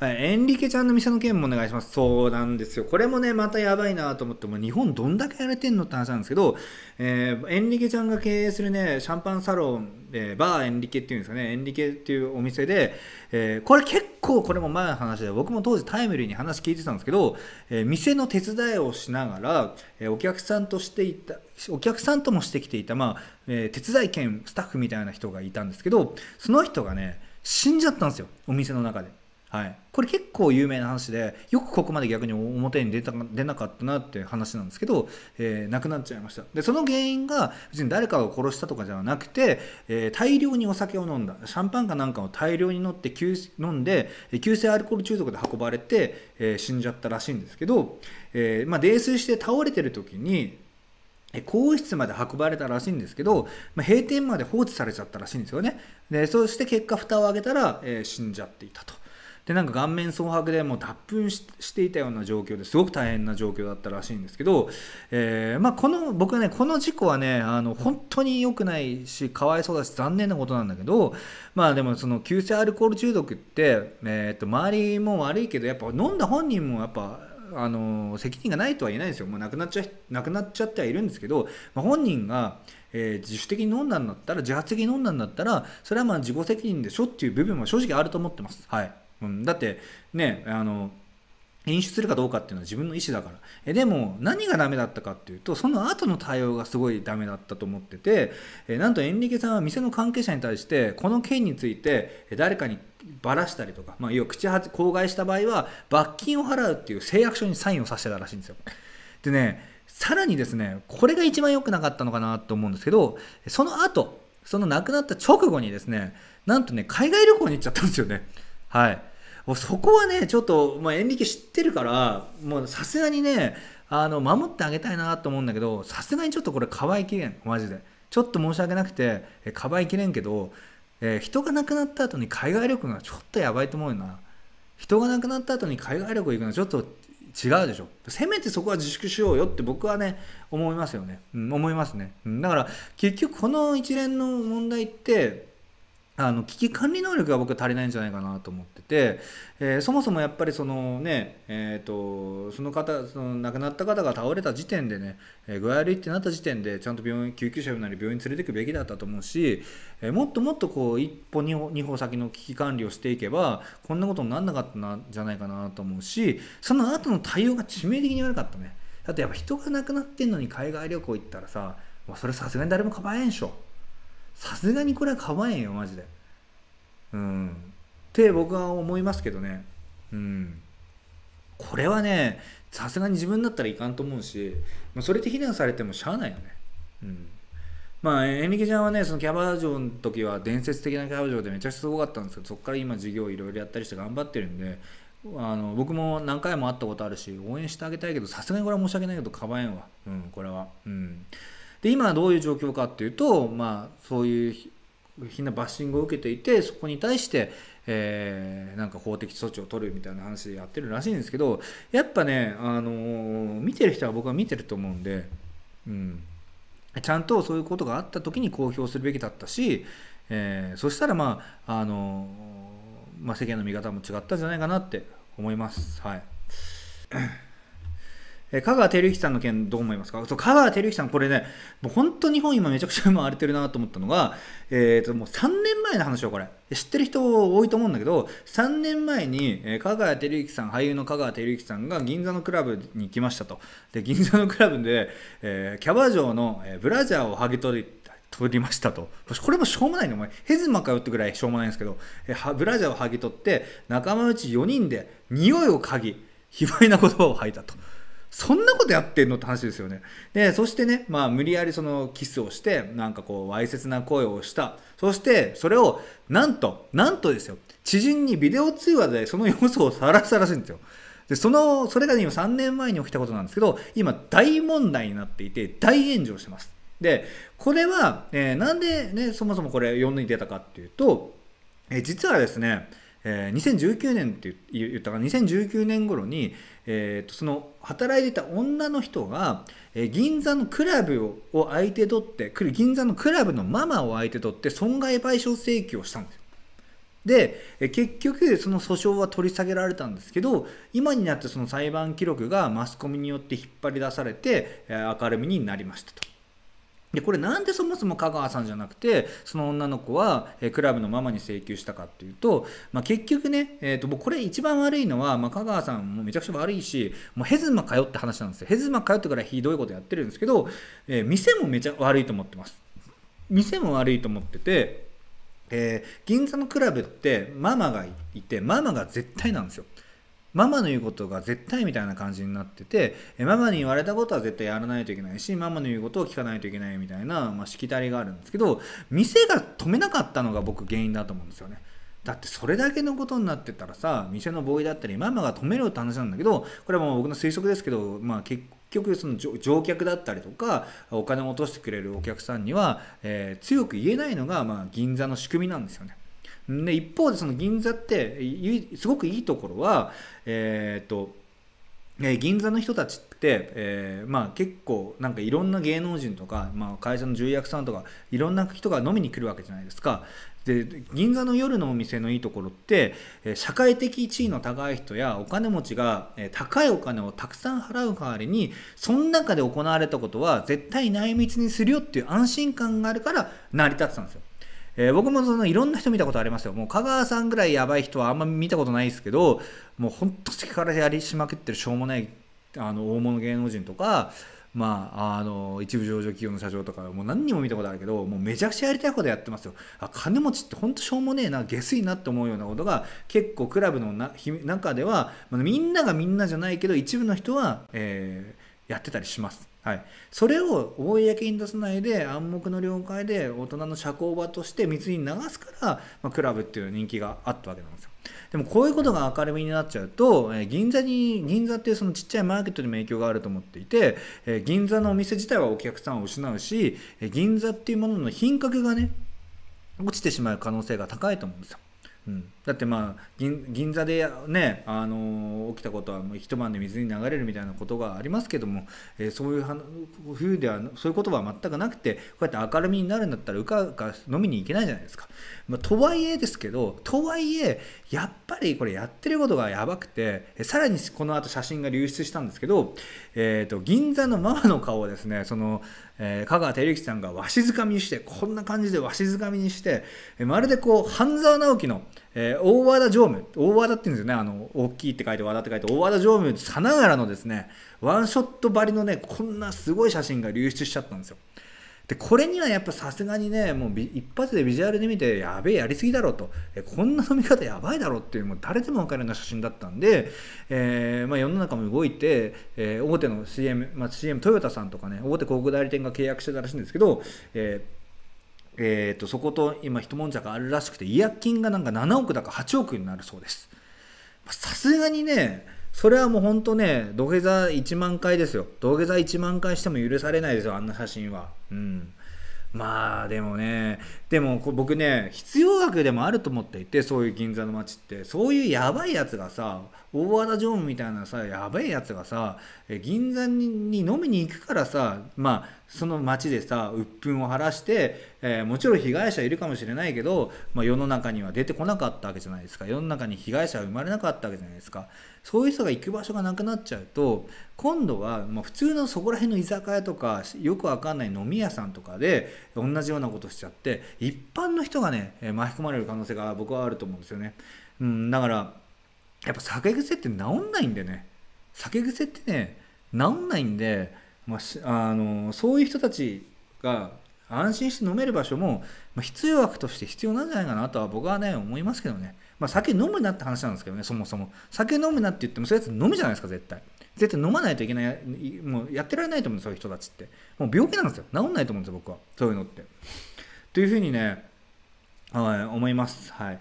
はい、エンリケちゃんの店の件もお願いします。そうなんですよ。これもね、またやばいなと思って、も日本どんだけやれてんのって話なんですけど、えー、エンリケちゃんが経営するね、シャンパンサロン、えー、バーエンリケっていうんですかね、エンリケっていうお店で、えー、これ結構これも前の話で、僕も当時タイムリーに話聞いてたんですけど、え店の手伝いをしながら、えお客さんとしていた、お客さんともしてきていた、まあ、え手伝い兼スタッフみたいな人がいたんですけど、その人がね、死んじゃったんですよ、お店の中で。はい、これ結構有名な話でよくここまで逆に表に出た出なかったなって話なんですけど、えー、亡くなっちゃいましたでその原因が別に誰かを殺したとかじゃなくて、えー、大量にお酒を飲んだシャンパンかなんかを大量に飲って飲んで急性アルコール中毒で運ばれて、えー、死んじゃったらしいんですけど、えまあ、泥酔して倒れてる時に更衣室まで運ばれたらしいんですけど、まあ、閉店まで放置されちゃったらしいんですよねでそして結果蓋を開けたら、え死んじゃっていたとでなんか顔面蒼白でもう脱粉していたような状況ですごく大変な状況だったらしいんですけど、えー、まあ、この僕はねこの事故はねあの本当に良くないしかわいそうだし残念なことなんだけどまあでもその急性アルコール中毒って、えー、っと周りも悪いけどやっぱ飲んだ本人もやっぱあの責任がないとは言えないですよもう亡くなっちゃ亡くなっちゃってはいるんですけど、まあ、本人が、えー、自主的に飲んだんだったら自発的に飲んだんだったらそれはまあ自己責任でしょっていう部分も正直あると思ってます。はいうん、だってねあの演出するかどうかっていうのは自分の意思だからえでも何がダメだったかっていうとその後の対応がすごいダメだったと思っててえなんとエンリケさんは店の関係者に対してこの件について誰かにばらしたりとか、まあ、要は口口外した場合は罰金を払うっていう誓約書にサインをさせてたらしいんですよでねさらにですねこれが一番良くなかったのかなと思うんですけどその後その亡くなった直後にですねなんとね海外旅行に行っちゃったんですよねはいもうそこはねちょっと、まエンリケ知ってるからもうさすがにねあの守ってあげたいなと思うんだけどさすがにちょっとこれかばいきれんマジでちょっと申し訳なくてかばいきれんけど、えー、人が亡くなった後に海外旅行がちょっとやばいと思うよな人が亡くなった後に海外旅行行くのはちょっと違うでしょせめてそこは自粛しようよって僕はね思いますよね、うん、思いますね、うん、だから結局この一連の問題ってあの危機管理能力が僕は足りないんじゃないかなと思ってて、えー、そもそもやっぱりそのね、えーと、とその方その亡くなった方が倒れた時点でね、えー、具合悪いってなった時点でちゃんと病院救急車なり病院連れていくべきだったと思うし、えー、もっともっとこう一歩二歩二歩先の危機管理をしていけばこんなことにならなかったんじゃないかなと思うしその後の対応が致命的に悪かったねだってやっぱ人が亡くなってんのに海外旅行行ったらさ、まあ、それさすがに誰もかばえんでしょ。さすがにこれは構えんよマジでうんって僕は思いますけどねうんこれはねさすがに自分だったらいかんと思うし、まあ、それで非難されてもしゃあないよねうんまあ、えみケちゃんはね、そのキャバ嬢の時は伝説的なキャバ嬢でめちゃくちゃすごかったんですけど、そこから今授業いろいろやったりして頑張ってるんで、あの僕も何回も会ったことあるし応援してあげたいけどさすがにこれは申し訳ないけどかばえんわうんこれはうんで今どういう状況かっていうと、まあ、そういうみんなバッシングを受けていてそこに対して、えー、なんか法的措置を取るみたいな話でやってるらしいんですけどやっぱね、あのー、見てる人は僕は見てると思うんで、うん、ちゃんとそういうことがあった時に公表するべきだったし、えー、そしたら、まああのー、まあ、世間の見方も違ったんじゃないかなって思います。はいえ香川照之さんの件どう思いますかそう香川照之さん、これね、もう本当日本今めちゃくちゃ荒れてるなと思ったのが、えー、ともう3年前の話よ、これ。知ってる人多いと思うんだけど、3年前に、え香川照之さん、俳優の香川照之さんが銀座のクラブに来ましたと。で、銀座のクラブで、えー、キャバ嬢の、えブラジャーを剥ぎ取り、取りましたと。これもしょうもないね、お前。ヘズマかよってぐらいしょうもないんですけど、えブラジャーを剥ぎ取って、仲間内4人で匂いを嗅ぎ、卑猥な言葉を吐いたと。そんなことやってんのって話ですよね。で、そしてね、まあ、無理やりそのキスをして、なんかこう、わいせつな声をした。そして、それを、なんと、なんとですよ、知人にビデオ通話でその様子をさらしたらしいんですよ。で、その、それが、今3年前に起きたことなんですけど、今大問題になっていて、大炎上してます。で、これは、えー、なんでね、そもそもこれんに出たかっていうと、えー、実はですね、えー、2019年って言ったから、2019年頃に、えー、とその働いてた女の人が、えー、銀座のクラブを相手取って銀座のクラブのママを相手取って損害賠償請求をしたんですよ。で、結局、その訴訟は取り下げられたんですけど、今になってその裁判記録がマスコミによって引っ張り出されて、明るみになりましたと。でこれなんでそもそも香川さんじゃなくてその女の子は、えクラブのママに請求したかっていうと、まあ、結局ね、えーと、とこれ一番悪いのは、まあ、香川さんもめちゃくちゃ悪いしもうヘズマ通って話なんですよヘズマ通ってからひどいことやってるんですけど、えー、店もめちゃ悪いと思ってます店も悪いと思ってて、えー、銀座のクラブってママがいてママが絶対なんですよママの言うことが絶対みたいな感じになっててママに言われたことは絶対やらないといけないしママの言うことを聞かないといけないみたいな、まあ、しきたりがあるんですけど店が止めなかったのが僕原因だと思うんですよね。だってそれだけのことになってたらさ店の防衛だったりママが止めろって話なんだけどこれはもう僕の推測ですけど、まあ、結局その乗客だったりとかお金を落としてくれるお客さんには、えー、強く言えないのが、まあ、銀座の仕組みなんですよね。で一方でその銀座ってすごくいいところはえっ、ー、とえ銀座の人たちって、えー、まあ、結構なんかいろんな芸能人とか、まあ、会社の重役さんとかいろんな人が飲みに来るわけじゃないですかで銀座の夜のお店のいいところって、え社会的地位の高い人やお金持ちが、え高いお金をたくさん払う代わりにその中で行われたことは絶対内密にするよっていう安心感があるから成り立ってたんですよ。えー、僕もそのいろんな人見たことありますよ。もう香川さんぐらいやばい人はあんま見たことないですけど、もうほんとからやりしまくってるしょうもないあの大物芸能人とか、まあ、あの一部上場企業の社長とかもう何人も見たことあるけどもうめちゃくちゃやりたいことやってますよあ金持ちってほんとしょうもねえな下水なって思うようなことが結構クラブのな中では、まあ、みんながみんなじゃないけど一部の人は、えー、やってたりしますはい、それを公に出さないで暗黙の了解で大人の社交場として水に流すから、まあ、クラブっていう人気があったわけなんですよでもこういうことが明るみになっちゃうと、えー、銀座に銀座っていうそのちっちゃいマーケットにも影響があると思っていて、えー、銀座のお店自体はお客さんを失うし、えー、銀座っていうものの品格がね落ちてしまう可能性が高いと思うんですよ、うんだってまあ銀座でね、あのー、起きたことはもう一晩で水に流れるみたいなことがありますけども、えー、そういう冬ではそういうことは全くなくてこうやって明るみになるんだったらうかうか飲みに行けないじゃないですか、まあ、とはいえですけどとはいえやっぱりこれやってることがやばくてさらにこの後写真が流出したんですけど、えーと、銀座のママの顔をですねその、えー、香川照之さんがわしづかみにしてこんな感じでわしづかみにしてまるでこう半沢直樹の、えーえー、大和田常務、大和田って言うんですよね、あの、大きいって書いて、和田って書いて、大和田常務さながらのですね、ワンショットばりのね、こんなすごい写真が流出しちゃったんですよ。で、これにはやっぱさすがにね、もう一発でビジュアルで見て、やべえ、やりすぎだろと、えこんな飲み方やばいだろっていう、もう誰でもわかるような写真だったんで、えー、まあ、世の中も動いて、えー、大手の CM、まあ、CM トヨタさんとかね、大手広告代理店が契約してたらしいんですけど、えーえーと、とそこと今一悶着あるらしくて違約金がなんか7億だか8億になるそうですさすがにねそれはもうほんとね土下座1万回ですよ土下座1万回しても許されないですよあんな写真はうんまあでもねでも僕ね必要額でもあると思っていてそういう銀座の街ってそういうやばいやつがさ大和田常務みたいなさやべえやつがさ銀座に飲みに行くからさまあその町でさ鬱憤を晴らして、えー、もちろん被害者いるかもしれないけど、まあ、世の中には出てこなかったわけじゃないですか世の中に被害者は生まれなかったわけじゃないですかそういう人が行く場所がなくなっちゃうと今度は、まあ、普通のそこら辺の居酒屋とかよくわかんない飲み屋さんとかで同じようなことしちゃって一般の人がね巻き込まれる可能性が僕はあると思うんですよね。うん、だからやっぱ酒癖って治んないんでね酒癖ってね治んないんで、まあ、あのそういう人たちが安心して飲める場所も、まあ、必要枠として必要なんじゃないかなとは僕はね思いますけどね、まあ、酒飲むなって話なんですけどねそもそも酒飲むなって言ってもそういうやつ飲むじゃないですか絶対絶対飲まないといけないもうやってられないと思うんですそういう人たちってもう病気なんですよ治んないと思うんですよ僕はそういうのってというふうにね、はい、思いますはい